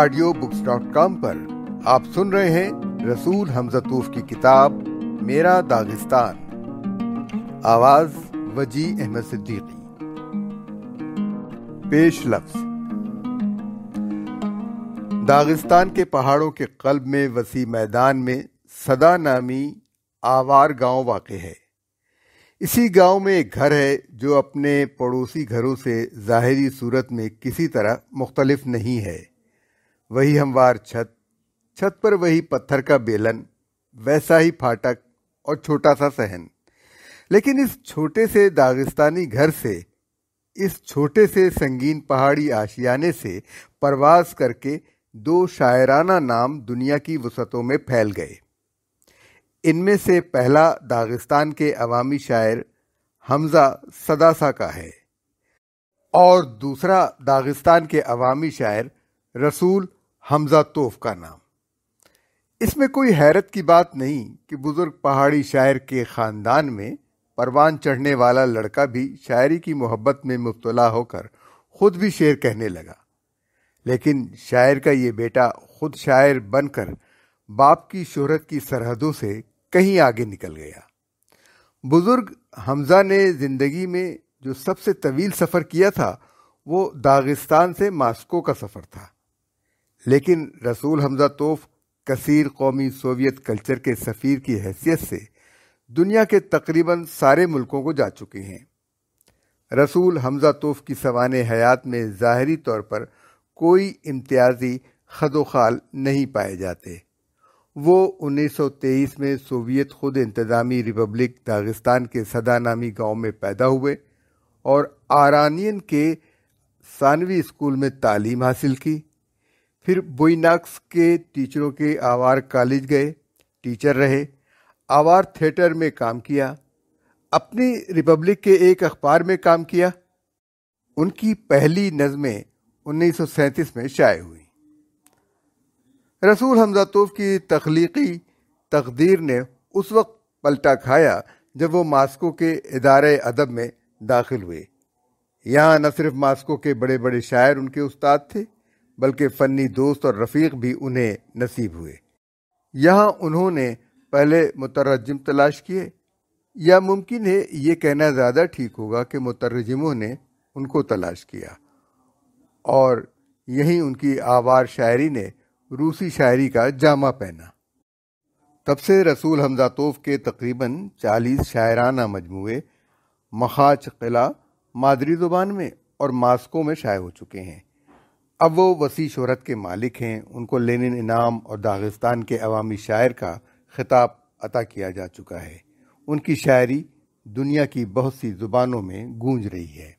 audio books dot com पर आप सुन रहे हैं रसूल हमजतूफ की किताब मेरा दागिस्तान आवाज वजी अहमद सिद्दीकी पेश लफ्ज दागिस्तान के पहाड़ों के कल्ब में वसी मैदान में सदा नामी आवार गांव वाक़ है इसी गांव में एक घर है जो अपने पड़ोसी घरों से ज़ाहरी सूरत में किसी तरह मुख्तलफ नहीं है वही हमवार छत छत पर वही पत्थर का बेलन वैसा ही फाटक और छोटा सा सहन लेकिन इस छोटे से दागिस्तानी घर से इस छोटे से संगीन पहाड़ी आशियाने से प्रवास करके दो शायराना नाम दुनिया की वसतों में फैल गए इनमें से पहला दागिस्तान के अवामी शायर हमजा सदासा का है और दूसरा दागिस्तान के अवामी शायर रसूल हमजा तोफ का नाम इसमें कोई हैरत की बात नहीं कि बुज़ुर्ग पहाड़ी शायर के ख़ानदान में परवान चढ़ने वाला लड़का भी शायरी की मोहब्बत में मुबतला होकर खुद भी शेर कहने लगा लेकिन शायर का ये बेटा खुद शायर बनकर बाप की शोहरत की सरहदों से कहीं आगे निकल गया बुज़ुर्ग हमज़ा ने ज़िंदगी में जो सबसे तवील सफ़र किया था वो दागिस्तान से मास्को का सफ़र था लेकिन रसूल हमजा तोफ कसीर कौमी सोवियत कल्चर के सफ़ीर की हैसियत से दुनिया के तकरीबन सारे मुल्कों को जा चुके हैं रसूल हमजा तोफ की सवान हयात में ज़ाहरी तौर पर कोई इम्तियाजी खदोखाल नहीं पाए जाते वो 1923 में सोवियत खुद इंतज़ामी रिपब्लिक दागिस्तान के सदा नामी गाँव में पैदा हुए और आरानियन के सानवी स्कूल में तालीम हासिल की फिर बोइनाक्स के टीचरों के आवार कॉलेज गए टीचर रहे आवार थिएटर में काम किया अपनी रिपब्लिक के एक अखबार में काम किया उनकी पहली नज़में 1937 में शाये हुई रसूल तोफ की तख्लीकी तकदीर ने उस वक्त पलटा खाया जब वो मास्को के इदारे अदब में दाखिल हुए यहाँ न सिर्फ मास्को के बड़े बड़े शायर उनके उस्ताद थे बल्कि फ़नी दोस्त और रफ़ीक भी उन्हें नसीब हुए यहाँ उन्होंने पहले मुतरजम तलाश किए या मुमकिन है ये कहना ज़्यादा ठीक होगा कि मुतरजमों ने उनको तलाश किया और यहीं उनकी आवार शायरी ने रूसी शायरी का जामा पहना तब से रसूल हमजातोफ के तकरीबन 40 शायराना मजमू मखाच किला मादरी ज़ुबान में और मास्को में शाये हो चुके हैं अब वो वसी शहरत के मालिक हैं उनको लेनिन इनाम और दागिस्तान के अवामी शायर का खिताब अता किया जा चुका है उनकी शायरी दुनिया की बहुत सी ज़ुबानों में गूंज रही है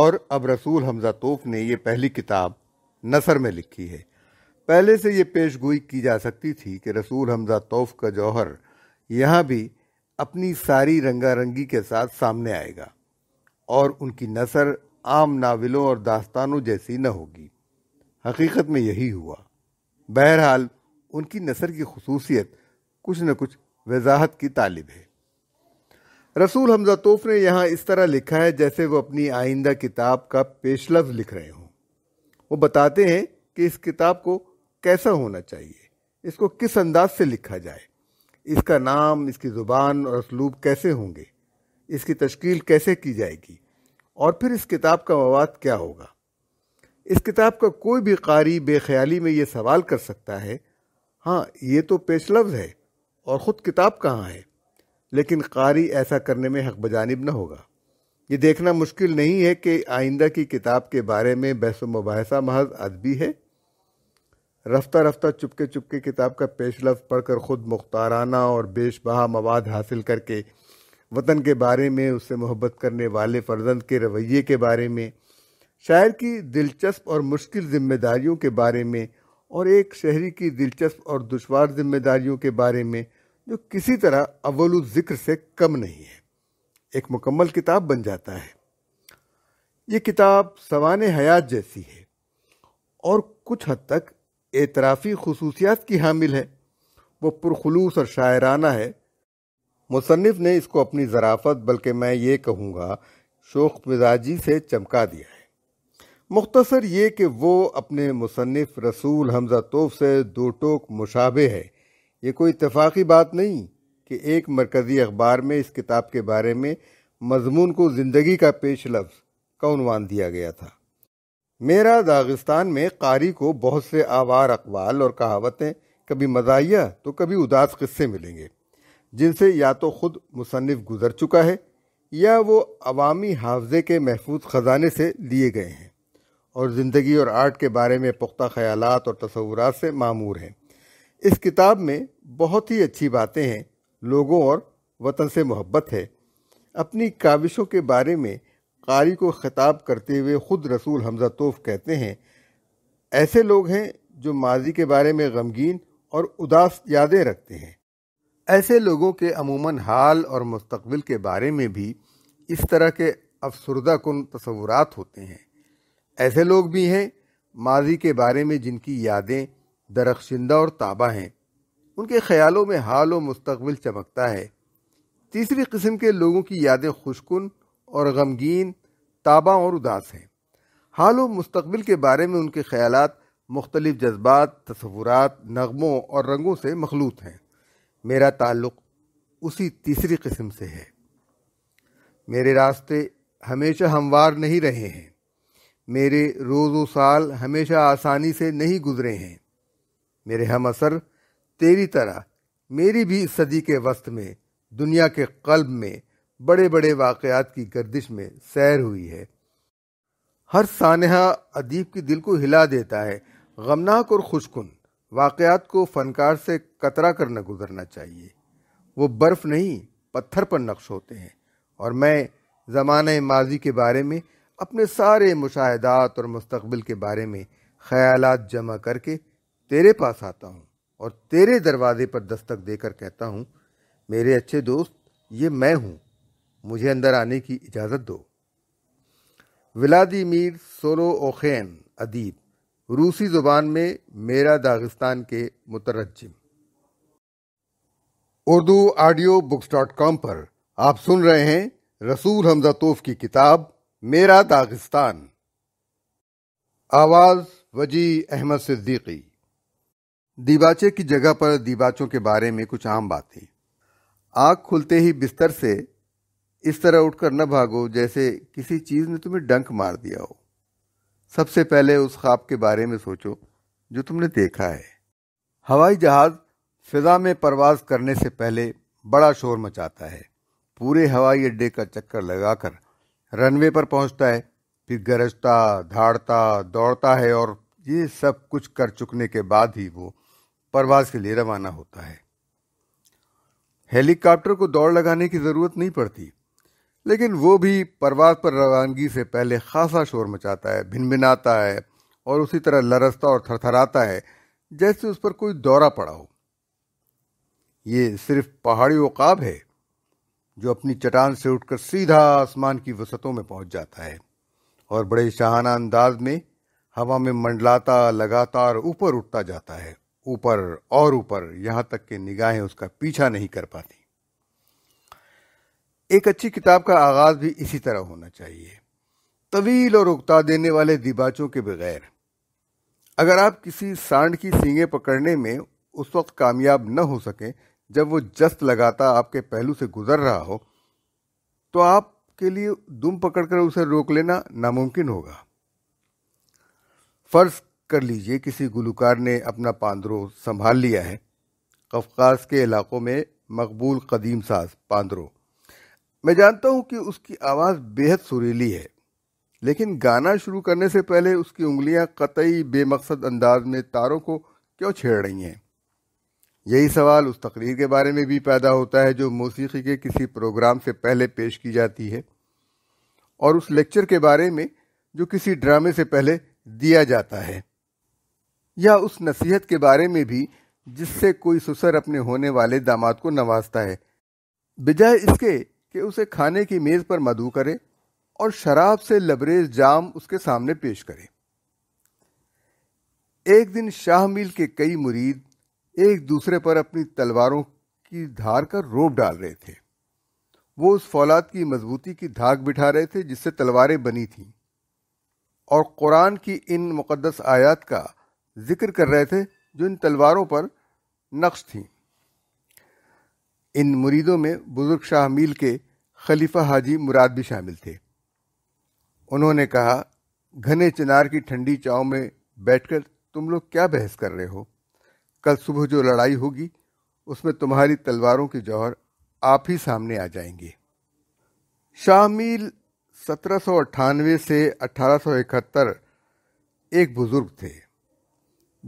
और अब रसूल हमजा तोफ ने यह पहली किताब नसर में लिखी है पहले से यह पेश गोई की जा सकती थी कि रसूल हमजा तोफ का जौहर यहाँ भी अपनी सारी रंगारंगी के साथ सामने आएगा और उनकी नसर आम नावलों और दास्तानों जैसी न होगी हकीकत में यही हुआ बहरहाल उनकी नसर की खसूसियत कुछ न कुछ वजाहत की तालिब है रसूल हमजा तोफ ने यहाँ इस तरह लिखा है जैसे वो अपनी आइंदा किताब का पेशलफ लिख रहे हों वो बताते हैं कि इस किताब को कैसा होना चाहिए इसको किस अंदाज से लिखा जाए इसका नाम इसकी ज़ुबान और असलूब कैसे होंगे इसकी तश्कील कैसे की जाएगी और फिर इस किताब का मवाद क्या होगा इस किताब का कोई भी कारी बेख्याली में ये सवाल कर सकता है हाँ ये तो पेश लफ्ज़ है और ख़ुद किताब कहाँ है लेकिन कारी ऐसा करने में हक बजानब न होगा ये देखना मुश्किल नहीं है कि आइंदा की किताब के बारे में बहस मुबासा महज अदबी है रफ्ता रफ्ता चुपके चुपके किताब का पेश लफ्ज़ पढ़कर ख़ुद मुख्ताराना और बेशबहा मवाद हासिल करके वतन के बारे में उससे मोहब्बत करने वाले फर्जंद के रवैये के बारे में शायर की दिलचस्प और मुश्किल जिम्मेदारियों के बारे में और एक शहरी की दिलचस्प और दुशवार जिम्मेदारियों के बारे में जो किसी तरह अव्वल ज़िक्र से कम नहीं है एक मुकम्मल किताब बन जाता है ये किताब सवान हयात जैसी है और कुछ हद तक एतराफ़ी खसूसियात की हामिल है वो पुरखलूस और शायराना है मुसनफ़ ने इसको अपनी ज़राफ़त बल्कि मैं ये कहूँगा शोख मिजाजी से चमका दिया है मुख्तसर ये कि वो अपने मुसनफ़ रसूल हमजा तोफ से दो टोक मुशाबे है ये कोई इतफाक़ी बात नहीं कि एक मरकज़ी अखबार में इस किताब के बारे में मजमून को ज़िंदगी का पेश लफ्ज़ का उनवान दिया गया था मेरा दागिस्तान में कारी को बहुत से आवार अकवाल और कहावतें कभी मजाया तो कभी उदास किस्से मिलेंगे जिनसे या तो ख़ुद मुसनफ़ गुज़र चुका है या वो अवामी हाफजे के महफूज ख़जाने से लिए गए हैं और ज़िंदगी और आर्ट के बारे में पुख्ता ख्याल और तस्वूर से मामूर हैं इस किताब में बहुत ही अच्छी बातें हैं लोगों और वतन से मोहब्बत है अपनी काविशों के बारे में कारी को ख़िताब करते हुए ख़ुद रसूल हमजा तोफ़ कहते हैं ऐसे लोग हैं जो माजी के बारे में गमगीन और उदास यादें रखते हैं ऐसे लोगों के अमूमन हाल और मुस्तबिल के बारे में भी इस तरह के अफसरदा कन तस्वूर होते हैं ऐसे लोग भी हैं माजी के बारे में जिनकी यादें दरख्शिंदा और ताबा हैं उनके ख्यालों में हाल व मुस्तबिल चमकता है तीसरी किस्म के लोगों की यादें खुशकुन और गमगीन ताबा और उदास हैं हाल व मुस्तबिल के बारे में उनके ख्याल मुख्तलिफ जज्बात तस्वूर नगमों और रंगों से मखलूत हैं मेरा ताल्लुक उसी तीसरी किस्म से है मेरे रास्ते हमेशा हमवार नहीं रहे हैं मेरे रोज़ साल हमेशा आसानी से नहीं गुजरे हैं मेरे हम असर तेरी तरह मेरी भी सदी के वस्त में दुनिया के कल्ब में बड़े बड़े वाक़ात की गर्दिश में सैर हुई है हर सानहा अदीब के दिल को हिला देता है गमनाक और खुशकुन वाक़ात को फ़नकार से कतरा कर न गुजरना चाहिए वो बर्फ़ नहीं पत्थर पर नक्श होते हैं और मैं ज़माने माजी के बारे में अपने सारे मुशाहदात और मुस्तबिल के बारे में ख्याल जमा करके तेरे पास आता हूँ और तेरे दरवाज़े पर दस्तक देकर कहता हूँ मेरे अच्छे दोस्त ये मैं हूँ मुझे अंदर आने की इजाज़त दो विलादिमीर सोलो ओखैन अदीब रूसी ज़ुबान में मेरा दागिस्तान के मुतरजिम Urdu audio books dot com पर आप सुन रहे हैं रसूल हमजा तोफ की किताब मेरा दागिस्तान आवाज़ वजी अहमद सिद्दीकी दीबाचे की जगह पर दीबाचों के बारे में कुछ आम बातें आँख खुलते ही बिस्तर से इस तरह उठकर न भागो जैसे किसी चीज़ ने तुम्हें डंक मार दिया हो सबसे पहले उस ख्वाब के बारे में सोचो जो तुमने देखा है हवाई जहाज फिजा में परवाज करने से पहले बड़ा शोर मचाता है पूरे हवाई अड्डे का चक्कर लगाकर रनवे पर पहुंचता है फिर गरजता धाड़ता दौड़ता है और ये सब कुछ कर चुकने के बाद ही वो परवाज के लिए रवाना होता है हेलीकॉप्टर को दौड़ लगाने की ज़रूरत नहीं पड़ती लेकिन वो भी परवाज पर रवानगी से पहले खासा शोर मचाता है भिनभिनाता है और उसी तरह लरसता और थरथराता है जैसे उस पर कोई दौरा पड़ा हो ये सिर्फ पहाड़ी उकाब है जो अपनी चटान से उठकर सीधा आसमान की वसतों में पहुंच जाता है और बड़े शाहाना अंदाज में हवा में मंडलाता लगातार ऊपर उठता जाता है ऊपर और ऊपर यहाँ तक कि निगाहें उसका पीछा नहीं कर पाती एक अच्छी किताब का आगाज भी इसी तरह होना चाहिए तवील और उगता देने वाले दिबाचों के बगैर अगर आप किसी सांड की सींगे पकड़ने में उस वक्त कामयाब न हो सकें जब वो जस्त लगाता आपके पहलू से गुजर रहा हो तो आपके लिए दुम पकड़कर उसे रोक लेना नामुमकिन होगा फर्ज कर लीजिए किसी गुलकार ने अपना पांद्रो संभाल लिया है कफकाज के इलाकों में मकबूल कदीम साज पांद्रो मैं जानता हूं कि उसकी आवाज़ बेहद सुरीली है लेकिन गाना शुरू करने से पहले उसकी उंगलियां कतई बेमकसद अंदाज में तारों को क्यों छेड़ रही हैं यही सवाल उस तकरीर के बारे में भी पैदा होता है जो मौसीकी के किसी प्रोग्राम से पहले पेश की जाती है और उस लेक्चर के बारे में जो किसी ड्रामे से पहले दिया जाता है या उस नसीहत के बारे में भी जिससे कोई सुसर अपने होने वाले दामाद को नवाजता है बजाय इसके कि उसे खाने की मेज पर मधु करे और शराब से लबरेज जाम उसके सामने पेश करे एक दिन शाह मिल के कई मुरीद एक दूसरे पर अपनी तलवारों की धार कर रोप डाल रहे थे वो उस फौलाद की मजबूती की धाक बिठा रहे थे जिससे तलवारें बनी थीं और कुरान की इन मुकदस आयात का जिक्र कर रहे थे जो इन तलवारों पर नक्श थीं इन मुरीदों में बुज़ुर्ग शाह मील के खलीफा हाजी मुराद भी शामिल थे उन्होंने कहा घने चिनार की ठंडी चाव में बैठकर तुम लोग क्या बहस कर रहे हो कल सुबह जो लड़ाई होगी उसमें तुम्हारी तलवारों के जौहर आप ही सामने आ जाएंगे शाह मील सत्रह से अठारह एक बुज़ुर्ग थे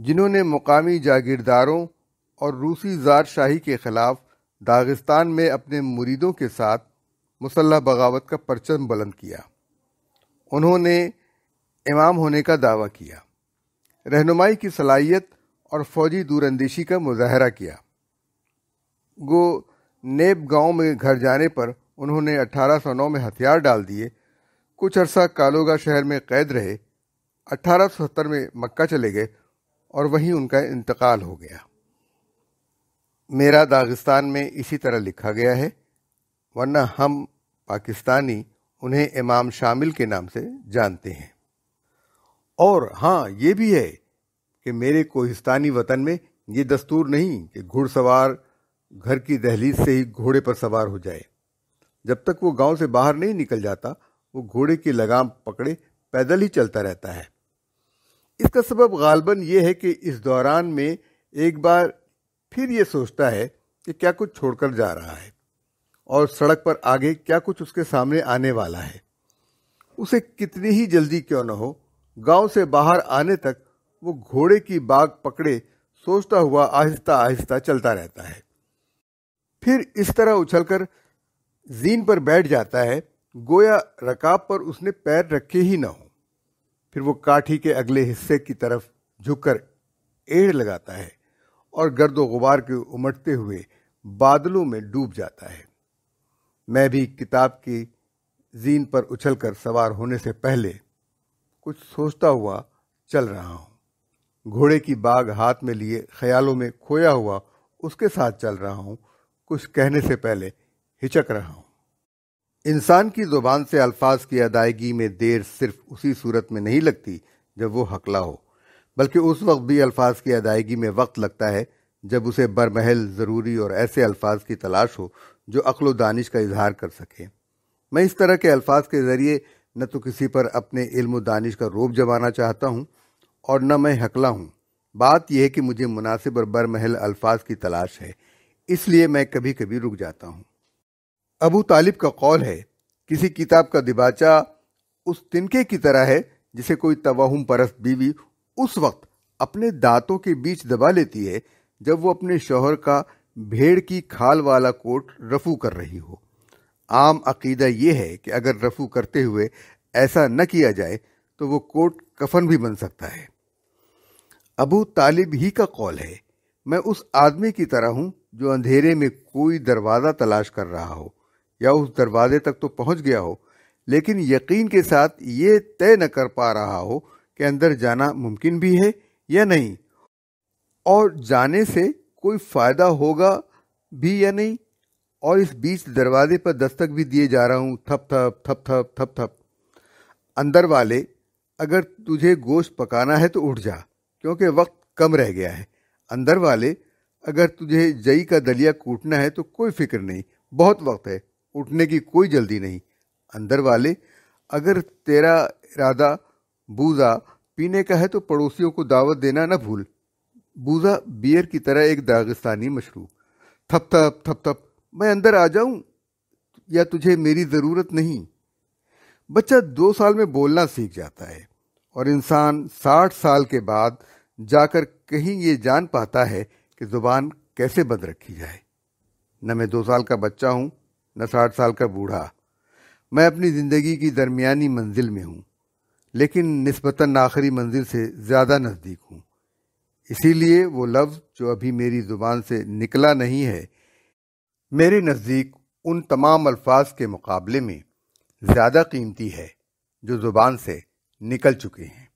जिन्होंने मुकामी जागीरदारों और रूसी जार शाही के ख़िलाफ़ दागिस्तान में अपने मुरीदों के साथ मुसल्ला बगावत का परचम बुलंद किया उन्होंने इमाम होने का दावा किया रहनुमाई की सलाहियत और फौजी दूरंदेशी का मुजाहरा किया गो नेब गांव में घर जाने पर उन्होंने अठारह सौ नौ में हथियार डाल दिए कुछ अरसा कालोगा शहर में कैद रहे सौ सत्तर में मक्का चले गए और वहीं उनका इंतकाल हो गया मेरा दागिस्तान में इसी तरह लिखा गया है वरना हम पाकिस्तानी उन्हें इमाम शामिल के नाम से जानते हैं और हाँ ये भी है कि मेरे कोहिस्तानी वतन में ये दस्तूर नहीं कि घुड़सवार घर की दहलीज से ही घोड़े पर सवार हो जाए जब तक वो गांव से बाहर नहीं निकल जाता वो घोड़े की लगाम पकड़े पैदल ही चलता रहता है इसका सबब गालबन ये है कि इस दौरान में एक बार फिर ये सोचता है कि क्या कुछ छोड़कर जा रहा है और सड़क पर आगे क्या कुछ उसके सामने आने वाला है उसे कितनी ही जल्दी क्यों न हो गांव से बाहर आने तक वो घोड़े की बाग पकड़े सोचता हुआ आहिस्ता आहिस्ता चलता रहता है फिर इस तरह उछलकर जीन पर बैठ जाता है गोया रकाब पर उसने पैर रखे ही ना हो फिर वो काठी के अगले हिस्से की तरफ झुककर एड़ लगाता है और गर्द गुबार के उमटते हुए बादलों में डूब जाता है मैं भी किताब की जीन पर उछलकर सवार होने से पहले कुछ सोचता हुआ चल रहा हूँ घोड़े की बाग हाथ में लिए ख्यालों में खोया हुआ उसके साथ चल रहा हूँ कुछ कहने से पहले हिचक रहा हूँ इंसान की जुबान से अल्फाज की अदायगी में देर सिर्फ उसी सूरत में नहीं लगती जब वो हकला हो बल्कि उस वक्त भी अल्फाज की अदायगी में वक्त लगता है जब उसे बरमहल ज़रूरी और ऐसे अल्फाज की तलाश हो जो अक्ल दानिश का इजहार कर सके मैं इस तरह के अल्फाज के ज़रिए न तो किसी पर अपने इल्म दानिश का रोब जमाना चाहता हूँ और न मैं हकला हूँ बात यह है कि मुझे मुनासिब और बरमहल अल्फाज की तलाश है इसलिए मैं कभी कभी रुक जाता हूँ अबू तालिब का कौल है किसी किताब का दिबाचा उस तिनके की तरह है जिसे कोई तवाहम परस्त बीवी उस वक्त अपने दांतों के बीच दबा लेती है जब वो अपने शोहर का भेड़ की खाल वाला कोट रफू कर रही हो आम अकीदा यह है कि अगर रफू करते हुए ऐसा न किया जाए तो वो कोट कफन भी बन सकता है अबू तालिब ही का कौल है मैं उस आदमी की तरह हूं जो अंधेरे में कोई दरवाज़ा तलाश कर रहा हो या उस दरवाजे तक तो पहुंच गया हो लेकिन यकीन के साथ ये तय न कर पा रहा हो के अंदर जाना मुमकिन भी है या नहीं और जाने से कोई फ़ायदा होगा भी या नहीं और इस बीच दरवाजे पर दस्तक भी दिए जा रहा हूँ थप थप थप थप थप थप अंदर वाले अगर तुझे गोश्त पकाना है तो उठ जा क्योंकि वक्त कम रह गया है अंदर वाले अगर तुझे जई का दलिया कूटना है तो कोई फिक्र नहीं बहुत वक्त है उठने की कोई जल्दी नहीं अंदर वाले अगर तेरा इरादा बूजा पीने का है तो पड़ोसियों को दावत देना न भूल बूजा बियर की तरह एक दागिस्तानी मशरूब थप थप थप थप मैं अंदर आ जाऊं या तुझे मेरी ज़रूरत नहीं बच्चा दो साल में बोलना सीख जाता है और इंसान साठ साल के बाद जाकर कहीं ये जान पाता है कि ज़ुबान कैसे बंद रखी जाए न मैं दो साल का बच्चा हूँ न साठ साल का बूढ़ा मैं अपनी ज़िंदगी की दरमियानी मंजिल में हूँ लेकिन नस्बता आखिरी मंजिल से ज़्यादा नज़दीक हूँ इसीलिए वो लफ्ज़ जो अभी मेरी ज़ुबान से निकला नहीं है मेरे नज़दीक उन तमाम अल्फाज के मुकाबले में ज़्यादा कीमती है जो ज़ुबान से निकल चुके हैं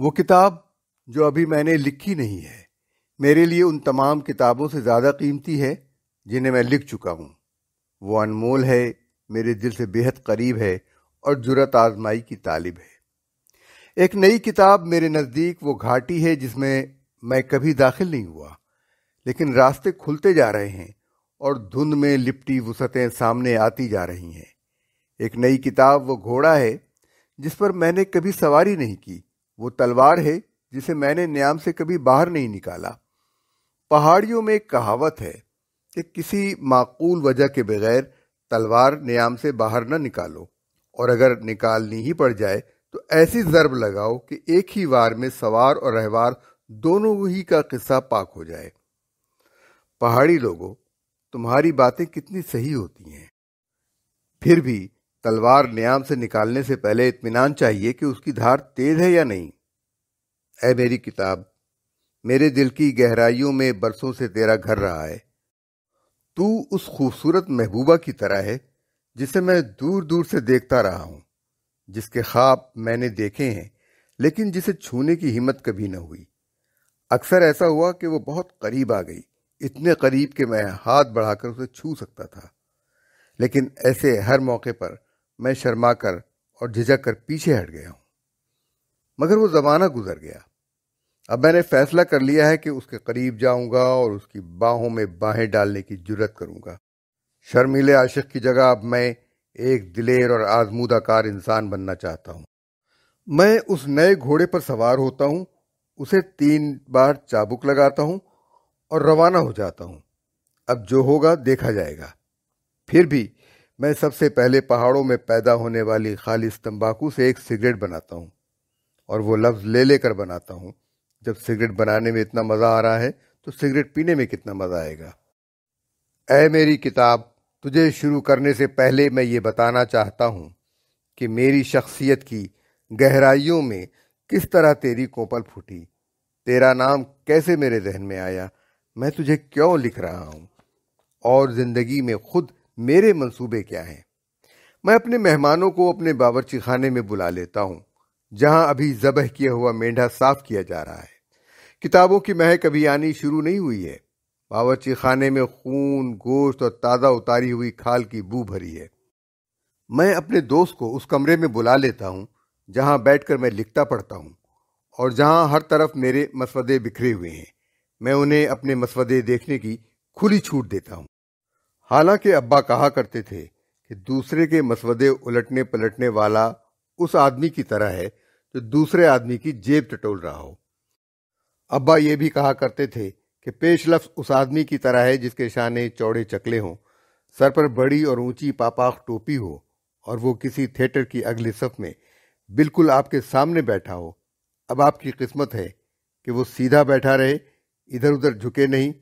वो किताब जो अभी मैंने लिखी नहीं है मेरे लिए उन तमाम किताबों से ज़्यादा कीमती है जिन्हें मैं लिख चुका हूँ वो अनमोल है मेरे दिल से बेहद करीब है और जुरत आजमाई की तालिब है एक नई किताब मेरे नज़दीक वो घाटी है जिसमें मैं कभी दाखिल नहीं हुआ लेकिन रास्ते खुलते जा रहे हैं और धुंध में लिपटी वसतें सामने आती जा रही हैं एक नई किताब वो घोड़ा है जिस पर मैंने कभी सवारी नहीं की वो तलवार है जिसे मैंने न्याम से कभी बाहर नहीं निकाला पहाड़ियों में एक कहावत है कि किसी माकूल वजह के बगैर तलवार न्याम से बाहर न निकालो और अगर निकालनी ही पड़ जाए तो ऐसी ज़रब लगाओ कि एक ही वार में सवार और रहवार दोनों ही का किस्सा पाक हो जाए पहाड़ी लोगों तुम्हारी बातें कितनी सही होती हैं फिर भी तलवार न्याम से निकालने से पहले इत्मीनान चाहिए कि उसकी धार तेज है या नहीं ऐ मेरी किताब मेरे दिल की गहराइयों में बरसों से तेरा घर रहा है तू उस खूबसूरत महबूबा की तरह है जिसे मैं दूर दूर से देखता रहा हूं जिसके ख्वाब मैंने देखे हैं लेकिन जिसे छूने की हिम्मत कभी न हुई अक्सर ऐसा हुआ कि वो बहुत करीब आ गई इतने करीब कि मैं हाथ बढ़ाकर उसे छू सकता था लेकिन ऐसे हर मौके पर मैं शर्मा कर और झिझक कर पीछे हट गया हूं मगर वो ज़माना गुजर गया अब मैंने फैसला कर लिया है कि उसके करीब जाऊंगा और उसकी बाहों में बाहें डालने की जुरत करूंगा शर्मीले आशिक की जगह अब मैं एक दिलेर और आजमूदाकार इंसान बनना चाहता हूँ मैं उस नए घोड़े पर सवार होता हूँ उसे तीन बार चाबुक लगाता हूँ और रवाना हो जाता हूँ अब जो होगा देखा जाएगा फिर भी मैं सबसे पहले पहाड़ों में पैदा होने वाली खालिश तंबाकू से एक सिगरेट बनाता हूँ और वो लफ्ज़ ले लेकर बनाता हूँ जब सिगरेट बनाने में इतना मज़ा आ रहा है तो सिगरेट पीने में कितना मज़ा आएगा ऐ मेरी किताब तुझे शुरू करने से पहले मैं ये बताना चाहता हूँ कि मेरी शख्सियत की गहराइयों में किस तरह तेरी कोपल फूटी तेरा नाम कैसे मेरे जहन में आया मैं तुझे क्यों लिख रहा हूँ और ज़िंदगी में खुद मेरे मंसूबे क्या हैं मैं अपने मेहमानों को अपने बावरची खाने में बुला लेता हूँ जहाँ अभी जबह किया हुआ मेंढा साफ किया जा रहा है किताबों की महक अभी आनी शुरू नहीं हुई है बावची खाने में खून गोश्त और ताज़ा उतारी हुई खाल की बू भरी है मैं अपने दोस्त को उस कमरे में बुला लेता हूँ जहाँ बैठकर मैं लिखता पढ़ता हूँ और जहाँ हर तरफ मेरे मसवदे बिखरे हुए हैं मैं उन्हें अपने मसवदे देखने की खुली छूट देता हूँ हालांकि अब्बा कहा करते थे कि दूसरे के मसवदे उलटने पलटने वाला उस आदमी की तरह है जो दूसरे आदमी की जेब टटोल रहा हो अब्बा ये भी कहा करते थे कि पेश लफ्स उस आदमी की तरह है जिसके शाने चौड़े चकले हों सर पर बड़ी और ऊंची पापाख टोपी हो और वो किसी थिएटर की अगली सफ में बिल्कुल आपके सामने बैठा हो अब आपकी किस्मत है कि वो सीधा बैठा रहे इधर उधर झुके नहीं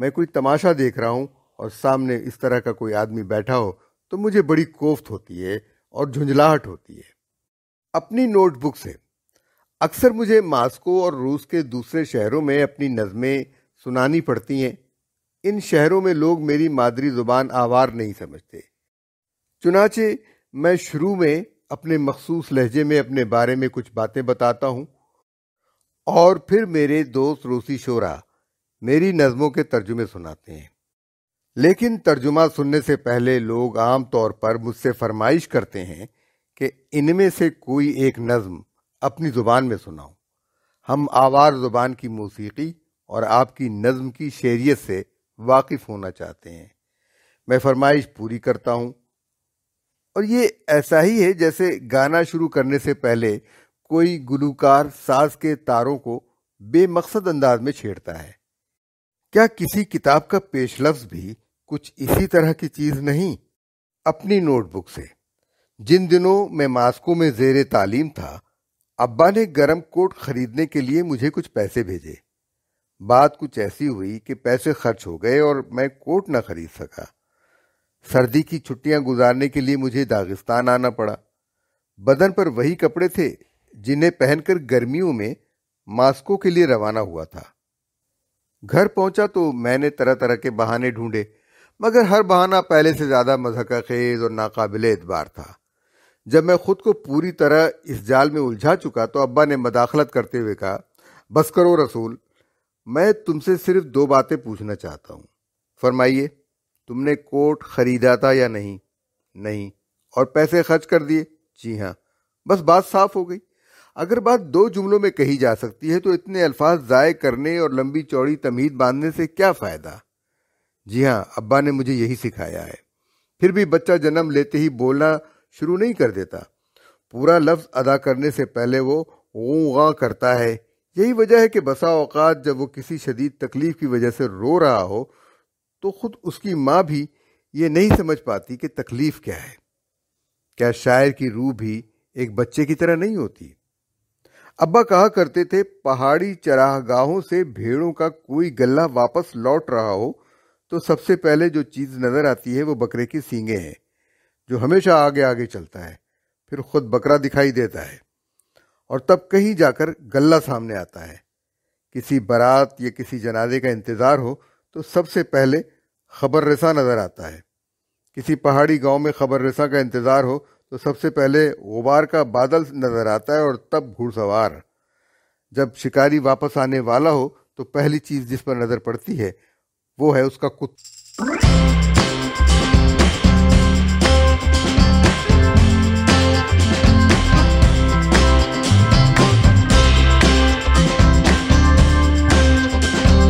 मैं कोई तमाशा देख रहा हूँ और सामने इस तरह का कोई आदमी बैठा हो तो मुझे बड़ी कोफ्त होती है और झुंझलाहट होती है अपनी नोटबुक से अक्सर मुझे मास्को और रूस के दूसरे शहरों में अपनी नज़में सुनानी पड़ती हैं इन शहरों में लोग मेरी मादरी ज़ुबान आवार नहीं समझते चुनाचे मैं शुरू में अपने मखसूस लहजे में अपने बारे में कुछ बातें बताता हूँ और फिर मेरे दोस्त रूसी शोरा मेरी नज़मों के तर्जुमे सुनाते हैं लेकिन तर्जुमा सुनने से पहले लोग आम तौर पर मुझसे फरमाइश करते हैं कि इनमें से कोई एक नज़म अपनी ज़ुबान में सुनाऊँ हम आवार ज़ुबान की मौसीकी और आपकी नज्म की शेरियत से वाकिफ़ होना चाहते हैं मैं फरमाइश पूरी करता हूं और ये ऐसा ही है जैसे गाना शुरू करने से पहले कोई गुलूकार साज के तारों को बेमकसद अंदाज में छेड़ता है क्या किसी किताब का पेश लफ्ज भी कुछ इसी तरह की चीज़ नहीं अपनी नोटबुक से जिन दिनों मैं मास्को में जेर तालीम था अब्बा ने गरम कोट खरीदने के लिए मुझे कुछ पैसे भेजे बात कुछ ऐसी हुई कि पैसे खर्च हो गए और मैं कोट न खरीद सका सर्दी की छुट्टियां गुजारने के लिए मुझे दागिस्तान आना पड़ा बदन पर वही कपड़े थे जिन्हें पहनकर गर्मियों में मास्को के लिए रवाना हुआ था घर पहुंचा तो मैंने तरह तरह के बहाने ढूंढे मगर हर बहाना पहले से ज़्यादा मजहक खेज और नाकाबिल एतबार था जब मैं खुद को पूरी तरह इस जाल में उलझा चुका तो अब्बा ने मदाखलत करते हुए कहा बस करो रसूल मैं तुमसे सिर्फ दो बातें पूछना चाहता हूं फरमाइए तुमने कोट खरीदा था या नहीं नहीं और पैसे खर्च कर दिए जी हाँ बस बात साफ हो गई अगर बात दो जुमलों में कही जा सकती है तो इतने अल्फाज ज़ाय करने और लंबी चौड़ी तमीद बांधने से क्या फ़ायदा जी हाँ अब्बा ने मुझे यही सिखाया है फिर भी बच्चा जन्म लेते ही बोलना शुरू नहीं कर देता पूरा लफ्ज़ अदा करने से पहले वो ऊँ करता है यही वजह है कि बसा अवकात जब वो किसी शदीद तकलीफ़ की वजह से रो रहा हो तो ख़ुद उसकी माँ भी ये नहीं समझ पाती कि तकलीफ़ क्या है क्या शायर की रूह भी एक बच्चे की तरह नहीं होती अब्बा कहा करते थे पहाड़ी चराहगाहों से भेड़ों का कोई गला वापस लौट रहा हो तो सबसे पहले जो चीज़ नज़र आती है वो बकरे की सींगे हैं जो हमेशा आगे आगे चलता है फिर खुद बकरा दिखाई देता है और तब कहीं जाकर गल्ला सामने आता है किसी बारात या किसी जनाजे का इंतज़ार हो तो सबसे पहले खबर रसा नज़र आता है किसी पहाड़ी गांव में खबर रसा का इंतज़ार हो तो सबसे पहले गुबार का बादल नज़र आता है और तब घुड़सवार जब शिकारी वापस आने वाला हो तो पहली चीज़ जिस पर नज़र पड़ती है वो है उसका कुत्ता